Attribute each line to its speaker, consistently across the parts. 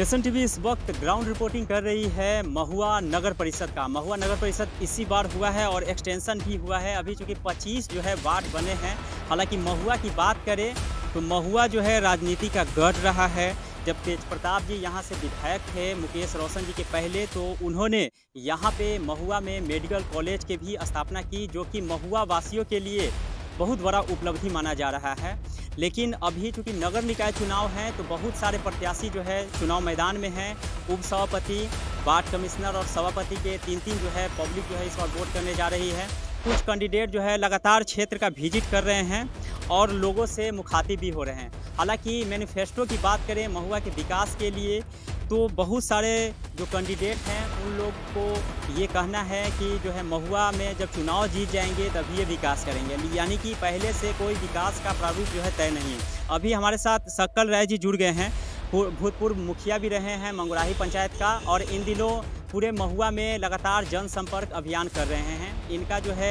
Speaker 1: Nation TV इस वक्त ground reporting कर रही है महुआ नगर परिषद का महुआ नगर परिषद इसी बार हुआ है और एक्सटेंशन भी हुआ है अभी चूँकि 25 जो है वार्ड बने हैं हालांकि महुआ की बात करें तो महुआ जो है राजनीति का गढ़ रहा है जब तेज प्रताप जी यहाँ से विधायक थे मुकेश रोशन जी के पहले तो उन्होंने यहाँ पे महुआ में मेडिकल कॉलेज के भी स्थापना की जो कि महुआ वासियों के लिए बहुत बड़ा उपलब्धि माना जा रहा है लेकिन अभी चूँकि नगर निकाय चुनाव हैं तो बहुत सारे प्रत्याशी जो है चुनाव मैदान में हैं उप सभापति वार्ड कमिश्नर और सभापति के तीन तीन जो है पब्लिक जो है इस बार वोट करने जा रही है कुछ कैंडिडेट जो है लगातार क्षेत्र का विजिट कर रहे हैं और लोगों से मुखातिब भी हो रहे हैं हालांकि मैनिफेस्टो की बात करें महुआ के विकास के लिए तो बहुत सारे जो कैंडिडेट हैं उन लोग को ये कहना है कि जो है महुआ में जब चुनाव जीत जाएंगे तभी ये विकास करेंगे यानी कि पहले से कोई विकास का प्रारूप जो है तय नहीं अभी हमारे साथ सक्कल राय जी जुड़ गए हैं भूतपूर्व मुखिया भी रहे हैं मंगुराही पंचायत का और इन दिनों पूरे महुआ में लगातार जनसंपर्क अभियान कर रहे हैं इनका जो है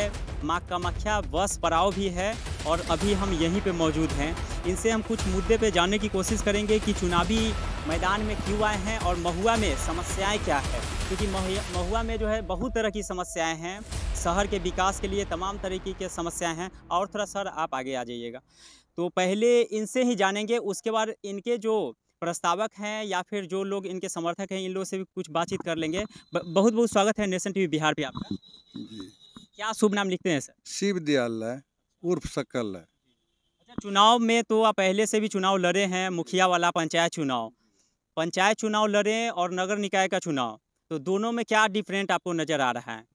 Speaker 1: माँ कामाख्या बस पड़ाव भी है और अभी हम यहीं पे मौजूद हैं इनसे हम कुछ मुद्दे पे जानने की कोशिश करेंगे कि चुनावी मैदान में क्यों आए हैं और महुआ में समस्याएं क्या है क्योंकि महुआ में जो है बहुत तरह की समस्याएं हैं शहर के विकास के लिए तमाम तरीके की समस्याएं हैं और थोड़ा सर आप आगे आ जाइएगा तो पहले इनसे ही जानेंगे उसके बाद इनके जो प्रस्तावक हैं या फिर जो लोग इनके समर्थक हैं इन लोगों से भी कुछ बातचीत कर लेंगे बहुत बहुत स्वागत है नेशन टीवी बिहार पे आपका क्या शुभ नाम लिखते हैं सर शिव दयाल है उर्फ सकल
Speaker 2: अच्छा
Speaker 1: चुनाव में तो आप पहले से भी चुनाव लड़े हैं मुखिया वाला पंचायत चुनाव पंचायत चुनाव लड़े और नगर निकाय का चुनाव तो दोनों में क्या डिफरेंट आपको नज़र आ रहा है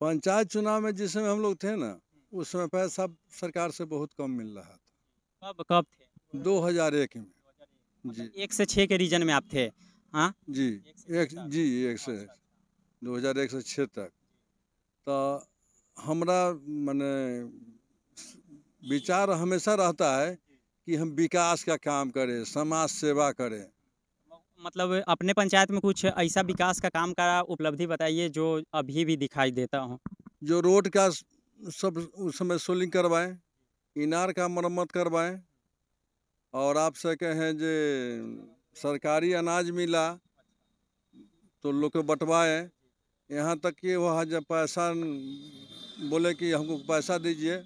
Speaker 2: पंचायत चुनाव में जिस समय हम लोग थे ना उस समय पैसा सरकार से बहुत कम मिल रहा
Speaker 1: था कब कब थे
Speaker 2: 2001 में
Speaker 1: अच्छा, जी एक से छः के रीजन में आप थे हाँ
Speaker 2: जी एक जी एक से दो हज़ार एक से छः तक तो हमारा मैंने विचार हमेशा रहता है कि हम विकास का काम करें समाज सेवा करें
Speaker 1: मतलब अपने पंचायत में कुछ ऐसा विकास का काम का
Speaker 2: उपलब्धि बताइए जो अभी भी दिखाई देता हो जो रोड का सब उस समय सोलिंग करवाएं इनार का मरम्मत करवाएं और आपसे कहें जे सरकारी अनाज मिला तो लोग बटवाए बंटवाए यहाँ तक कि वह जब पैसा बोले कि हमको पैसा दीजिए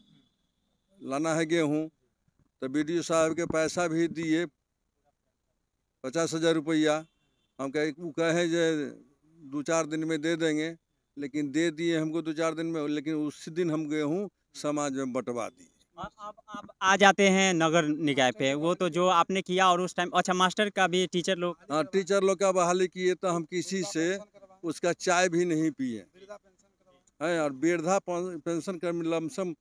Speaker 2: लाना है गेहूँ तो बी साहब के पैसा भी दिए पचास हज़ार रुपया हम कह कहें जे दो चार दिन में दे देंगे लेकिन दे दिए हमको दो चार दिन में लेकिन उसी दिन हम गेहूँ समाज में बंटवा दिए अब
Speaker 1: आप आ जाते हैं नगर निकाय पे वो तो जो आपने किया और उस
Speaker 2: टाइम अच्छा मास्टर का भी टीचर लोग हाँ टीचर लोग का बहाली किए तो हम किसी से उसका चाय भी नहीं पिए है और वृद्धा पेंशन कर हाँ लमसम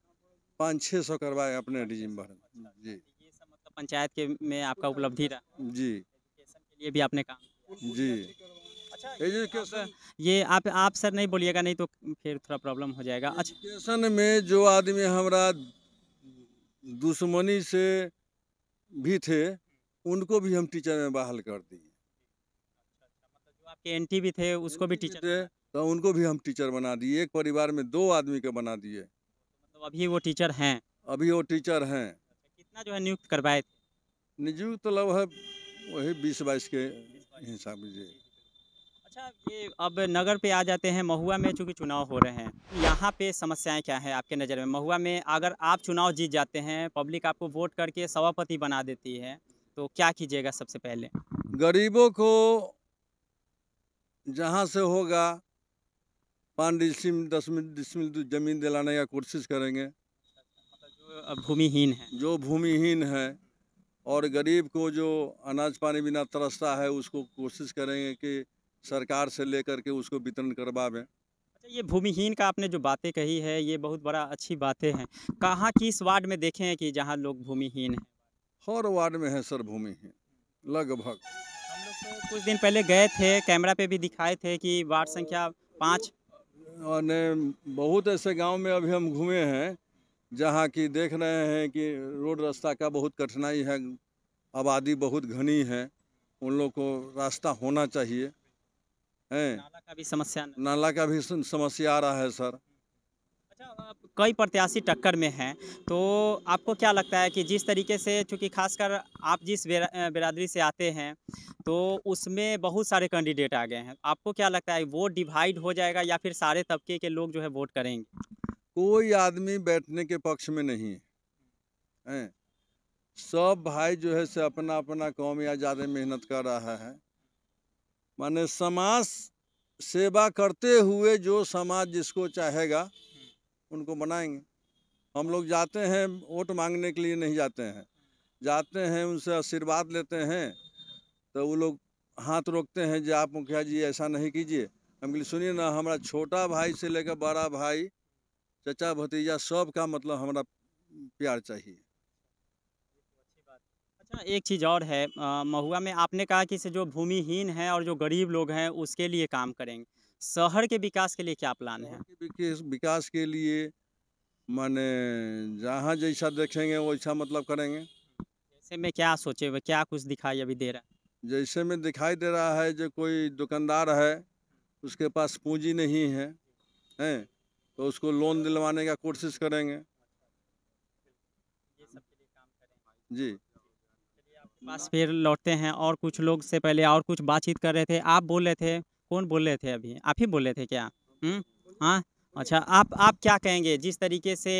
Speaker 2: पाँच छः सौ करवाए अपने डिजिम भर अच्छा, जी ये
Speaker 1: सब मतलब पंचायत के में आपका उपलब्धि
Speaker 2: रहा जी के लिए भी आपने काम जी अच्छा, एजुकेशन
Speaker 1: ये आप आप सर नहीं बोलिएगा नहीं तो फिर थोड़ा प्रॉब्लम हो जाएगा अच्छा एजुकेशन में जो आदमी हमारा
Speaker 2: दुश्मनी से भी थे उनको भी हम टीचर में बहाल कर दिए अच्छा, अच्छा, मतलब आपके एंटी भी थे उसको भी टीचर थे तो उनको भी हम टीचर बना दिए एक परिवार में दो आदमी के बना दिए मतलब अभी वो टीचर हैं अभी वो टीचर हैं अच्छा, कितना जो है नियुक्त करवाए नियुक्त तो लगभग वही बीस बाईस के हिसाब से अच्छा ये अब
Speaker 1: नगर पे आ जाते हैं महुआ में चूँकि चुनाव हो रहे हैं यहाँ पे समस्याएं क्या है आपके नज़र में महुआ में अगर आप चुनाव जीत जाते हैं पब्लिक आपको वोट करके सभापति बना देती है तो क्या
Speaker 2: कीजिएगा सबसे पहले गरीबों को जहाँ से होगा पाँच डिसमिल दस डिसमिल तो जमीन दिलाने का कोशिश करेंगे भूमिहीन है जो भूमिहीन है और गरीब को जो अनाज पानी बिना तरसता है उसको कोशिश करेंगे कि सरकार से लेकर के उसको वितरण करवावें अच्छा
Speaker 1: ये भूमिहीन का आपने जो बातें कही है ये बहुत बड़ा अच्छी बातें हैं कहाँ किस वार्ड में देखे हैं कि जहाँ लोग भूमिहीन हैं
Speaker 2: हर वार्ड में है सर भूमिहीन
Speaker 1: लगभग हम लोग तो कुछ दिन पहले गए थे कैमरा पे भी दिखाए थे कि वार्ड संख्या
Speaker 2: पाँच ने बहुत ऐसे गांव में अभी हम घूमे हैं जहाँ की देख रहे हैं कि रोड रास्ता का बहुत कठिनाई है आबादी बहुत घनी है उन लोग को रास्ता होना चाहिए हैं नाला का भी समस्या नाला का भी समस्या आ रहा है सर अच्छा, कई प्रत्याशी टक्कर
Speaker 1: में हैं तो आपको क्या लगता है कि जिस तरीके से चूँकि खासकर आप जिस बिरादरी से आते हैं तो उसमें बहुत सारे कैंडिडेट आ गए हैं आपको क्या लगता है वोट डिवाइड हो जाएगा या फिर सारे तबके के लोग जो है वोट करेंगे
Speaker 2: कोई आदमी बैठने के पक्ष में नहीं है सब भाई जो है से अपना अपना कौम या ज़्यादा मेहनत कर रहा है माने समाज सेवा करते हुए जो समाज जिसको चाहेगा उनको बनाएंगे हम लोग जाते हैं वोट मांगने के लिए नहीं जाते हैं जाते हैं उनसे आशीर्वाद लेते हैं तो वो लोग हाथ रोकते हैं जी आप मुखिया जी ऐसा नहीं कीजिए हम बोले सुनिए ना हमारा छोटा भाई से लेकर बड़ा भाई चचा भतीजा सब का मतलब हमारा प्यार चाहिए
Speaker 1: अच्छा एक चीज़ और है महुआ में आपने कहा कि से जो भूमिहीन है और जो गरीब लोग हैं उसके लिए काम करेंगे शहर के विकास के लिए क्या प्लान है
Speaker 2: विकास के लिए माने जहाँ जैसा देखेंगे वैसा मतलब करेंगे
Speaker 1: जैसे में क्या सोचे हुए क्या कुछ दिखाई
Speaker 2: अभी दे रहा है जैसे में दिखाई दे रहा है जो कोई दुकानदार है उसके पास पूंजी नहीं है हैं तो उसको लोन दिलवाने का कोशिश करेंगे जी
Speaker 1: बस फिर लौटते हैं और कुछ लोग से पहले और कुछ बातचीत कर रहे थे आप बोल रहे थे कौन बोल रहे थे अभी आप ही बोल रहे थे क्या हाँ अच्छा आप आप क्या कहेंगे जिस तरीके से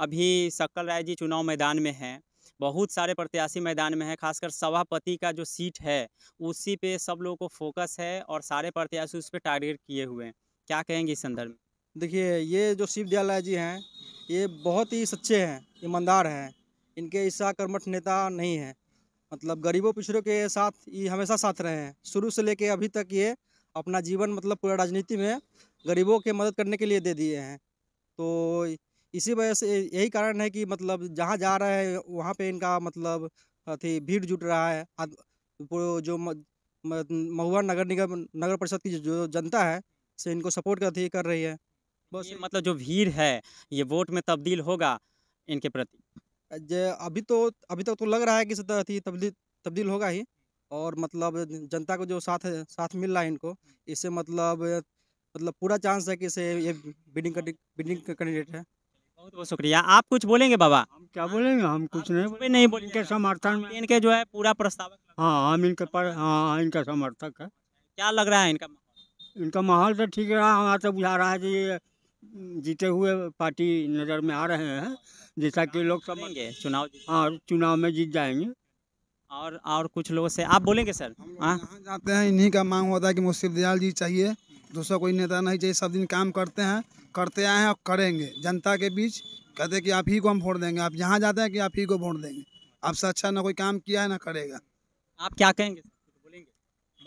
Speaker 1: अभी सक्कल राय जी चुनाव मैदान में हैं बहुत सारे प्रत्याशी मैदान में हैं खासकर सभापति का जो सीट है उसी पे सब लोगों को फोकस है और सारे प्रत्याशी उस पर टारगेट किए हुए हैं
Speaker 3: क्या कहेंगे इस संदर्भ में देखिए ये जो शिव दयाल राय जी हैं ये बहुत ही सच्चे हैं ईमानदार हैं इनके ईसा कर्मठ नेता नहीं है मतलब गरीबों पिछड़ों के साथ ये हमेशा साथ रहे हैं शुरू से लेके अभी तक ये अपना जीवन मतलब पूरा राजनीति में गरीबों के मदद करने के लिए दे दिए हैं तो इसी वजह से यही कारण है कि मतलब जहाँ जा रहे हैं वहाँ पे इनका मतलब अथी भीड़ जुट रहा है जो महुआ नगर निगम नगर परिषद की जो जनता है से इनको सपोर्ट कर रही है
Speaker 1: बस मतलब जो भीड़ है ये वोट में तब्दील होगा इनके प्रति
Speaker 3: अभी तो अभी तक तो लग रहा है कि तब्दील तब्दील होगा ही और मतलब जनता को जो साथ साथ मिल रहा है इनको इससे मतलब मतलब पूरा चांस है कि इसे ये बिडिंग बिडिंग कैंडिडेट है
Speaker 1: बहुत बहुत शुक्रिया आप कुछ बोलेंगे बाबा हम
Speaker 3: क्या बोलेंगे हम कुछ नहीं बोलेंगे नहीं बोलेंगे इनके समर्थन में इनके जो है पूरा प्रस्ताव
Speaker 1: हाँ हम इनके पर हाँ इनका समर्थक है क्या लग रहा है इनका इनका माहौल तो ठीक रहा हमारा तो बुझा रहा है कि जीते हुए पार्टी नज़र में आ रहे हैं जैसा कि लोग समझेंगे चुनाव हाँ चुनाव में जीत जाएंगे और और कुछ लोगों से आप बोलेंगे सर हाँ जाते हैं इन्हीं का मांग होता है कि मुझसे दयाल जी चाहिए दूसरा कोई
Speaker 3: नेता नहीं चाहिए सब दिन काम करते हैं करते आए हैं और करेंगे जनता के बीच कहते हैं कि आप ही को हम वोट देंगे आप जहाँ जाते हैं कि आप ही को वोट देंगे आपसे अच्छा ना कोई काम किया है ना करेगा
Speaker 1: आप क्या कहेंगे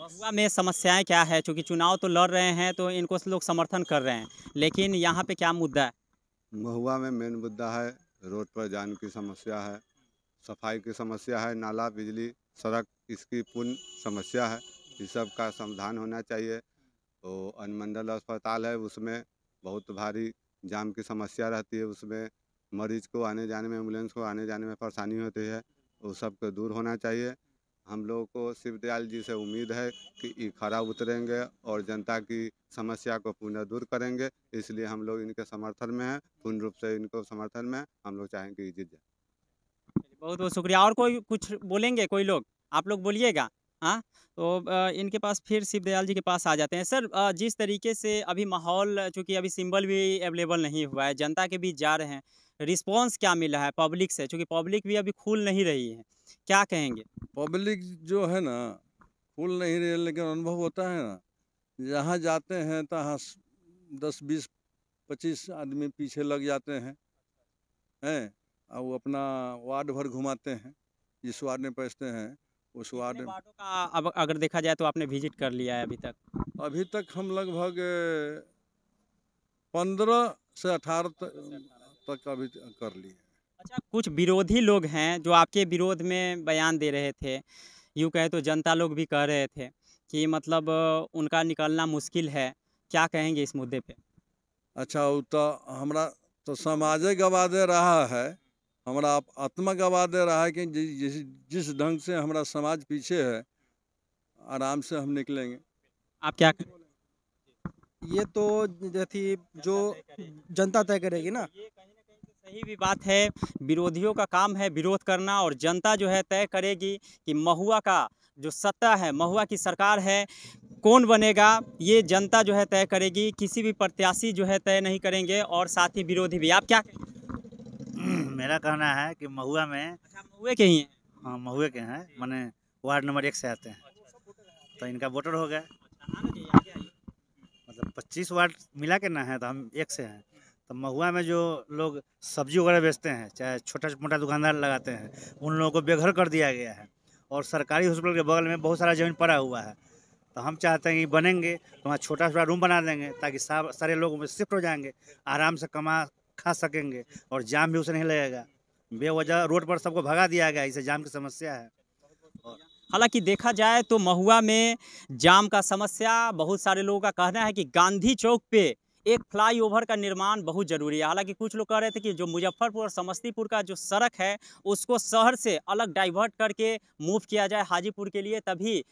Speaker 1: महुआ में समस्याएं क्या है चूँकि चुनाव तो लड़ रहे हैं तो इनको लोग समर्थन कर रहे हैं लेकिन यहाँ पे क्या मुद्दा है
Speaker 2: महुआ में मेन मुद्दा है
Speaker 1: रोड पर जाने की समस्या है सफाई की समस्या है नाला बिजली सड़क इसकी पूर्ण समस्या है इस सब का समाधान होना चाहिए तो अनुमंडल अस्पताल है उसमें बहुत भारी जाम की समस्या रहती है उसमें मरीज को आने जाने में एम्बुलेंस को आने जाने में परेशानी होती है वो सब को दूर होना चाहिए हम लोगों को शिव दयाल जी से उम्मीद है कि ये खड़ा उतरेंगे और जनता की समस्या को पुनः दूर करेंगे इसलिए हम लोग इनके समर्थन में हैं पूर्ण रूप से इनको समर्थन में हम लोग चाहेंगे जीत जाए बहुत बहुत शुक्रिया और कोई कुछ बोलेंगे कोई लोग आप लोग बोलिएगा हाँ तो इनके पास फिर शिव दयाल जी के पास आ जाते हैं सर जिस तरीके से अभी माहौल चूँकि अभी सिंबल भी अवेलेबल नहीं हुआ है जनता के बीच जा रहे हैं रिस्पॉन्स क्या मिला है पब्लिक से चूँकि पब्लिक भी अभी खुल नहीं रही है क्या कहेंगे पब्लिक
Speaker 2: जो है ना फूल नहीं रहे लेकिन अनुभव होता है ना जहाँ जाते हैं तहाँ तो दस बीस पच्चीस आदमी पीछे लग जाते हैं हैं और वो अपना वार्ड भर घुमाते हैं जिस वार्ड में पैसते हैं उस वार्ड में का
Speaker 1: अब अगर देखा जाए तो आपने विजिट कर लिया है अभी तक
Speaker 2: अभी तक हम लगभग पंद्रह से अठारह तक अभी कर लिए
Speaker 1: अच्छा कुछ विरोधी लोग हैं जो आपके विरोध में बयान दे रहे थे यूँ कहे तो जनता लोग भी कह रहे थे कि मतलब उनका निकलना मुश्किल है क्या
Speaker 2: कहेंगे इस मुद्दे पे अच्छा वो तो हमारा तो समाज गवा दे रहा है हमारा आत्मा गवा दे रहा है कि जिस जिस ढंग से हमारा समाज पीछे है आराम से हम निकलेंगे
Speaker 3: आप क्या कर... ये तो जो जो जनता तय करेगी ना सही
Speaker 1: भी बात है विरोधियों का काम है विरोध करना और जनता जो है तय करेगी कि महुआ का जो सत्ता है महुआ की सरकार है कौन बनेगा ये जनता जो है तय करेगी किसी भी प्रत्याशी जो है तय नहीं करेंगे और साथ ही विरोधी भी आप क्या कहेंगे मेरा कहना है कि महुआ में अच्छा महुए के ही हैं हाँ महुए के हैं मैंने वार्ड नंबर एक से आते हैं अच्छा, अच्छा। तो इनका वोटर हो गया अच्छा, मतलब पच्चीस वार्ड मिला के ना है तो हम एक से हैं तो महुआ में जो लोग सब्जी वगैरह बेचते हैं चाहे छोटा मोटा दुकानदार लगाते हैं उन लोगों को बेघर कर दिया गया है और सरकारी हॉस्पिटल के बगल में बहुत सारा ज़मीन पड़ा हुआ है तो हम चाहते हैं कि बनेंगे तो वहाँ छोटा छोटा रूम बना देंगे ताकि सारे लोग उसमें शिफ्ट हो जाएंगे आराम से कमा खा सकेंगे और जाम भी उसे नहीं लगेगा बेवजह रोड पर सबको भगा दिया गया इसे जाम की समस्या है और हालांकि देखा जाए तो महुआ में जाम का समस्या बहुत सारे लोगों का कहना है कि गांधी चौक पे एक फ्लाईओवर का निर्माण बहुत ज़रूरी है हालांकि कुछ लोग कह रहे थे कि जो मुजफ्फरपुर और समस्तीपुर का जो सड़क है उसको शहर से अलग डाइवर्ट करके मूव किया जाए हाजीपुर के लिए तभी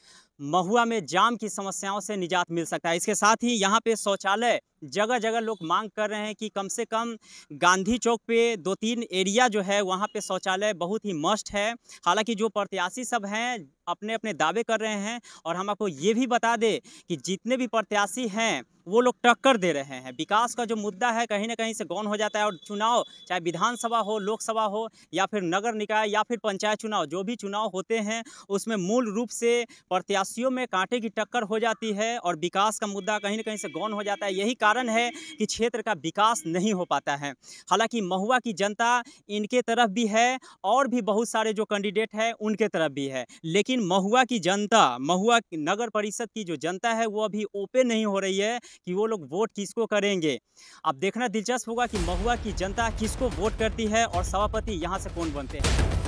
Speaker 1: महुआ में जाम की समस्याओं से निजात मिल सकता है इसके साथ ही यहाँ पे शौचालय जगह जगह लोग मांग कर रहे हैं कि कम से कम गांधी चौक पे दो तीन एरिया जो है वहाँ पे शौचालय बहुत ही मस्ट है हालांकि जो प्रत्याशी सब हैं अपने अपने दावे कर रहे हैं और हम आपको ये भी बता दें कि जितने भी प्रत्याशी हैं वो लोग टक्कर दे रहे हैं विकास का जो मुद्दा है कहीं ना कहीं से गौन हो जाता है और चुनाव चाहे विधानसभा हो लोकसभा हो या फिर नगर निकाय या फिर पंचायत चुनाव जो भी चुनाव होते हैं उसमें मूल रूप से प्रत्याशी राशियों में कांटे की टक्कर हो जाती है और विकास का मुद्दा कहीं ना कहीं से गौन हो जाता है यही कारण है कि क्षेत्र का विकास नहीं हो पाता है हालांकि महुआ की जनता इनके तरफ भी है और भी बहुत सारे जो कैंडिडेट हैं उनके तरफ भी है लेकिन महुआ की जनता महुआ नगर परिषद की जो जनता है वो अभी ओपन नहीं हो रही है कि वो लोग वोट किसको करेंगे अब देखना दिलचस्प होगा कि महुआ की जनता किसको वोट करती है और सभापति यहाँ से कौन बनते हैं